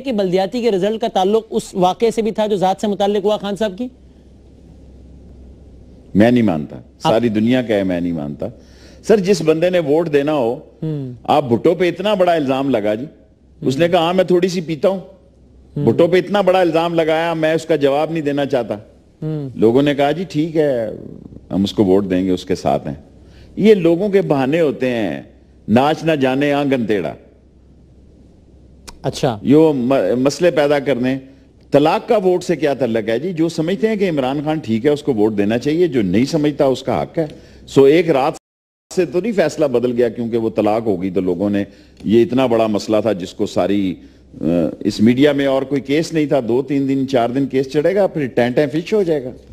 कि बल्दियाती के रिजल्ट का ताल्लुक उस वाक्य से भी था जो ज़ात से मुतल हुआ खान साहब की मैं नहीं मानता सारी दुनिया का है मैं नहीं मानता सर जिस बंदे ने वोट देना हो हम्म। आप भुट्टो पे इतना बड़ा इल्जाम लगा जी हम्म। उसने कहा हाँ मैं थोड़ी सी पीता हूं हम्म। भुट्टो पे इतना बड़ा इल्जाम लगाया मैं उसका जवाब नहीं देना चाहता लोगों ने कहा जी ठीक है हम उसको वोट देंगे उसके साथ हैं ये लोगों के बहाने होते हैं नाच ना जाने आंगन टेढ़ा अच्छा यो मसले पैदा करने तलाक का वोट से क्या तल्लक है जी जो समझते हैं कि इमरान खान ठीक है उसको वोट देना चाहिए जो नहीं समझता उसका हक है सो एक रात से तो नहीं फैसला बदल गया क्योंकि वो तलाक होगी तो लोगों ने ये इतना बड़ा मसला था जिसको सारी इस मीडिया में और कोई केस नहीं था दो तीन दिन चार दिन केस चढ़ेगा फिर टेंटें फिश हो जाएगा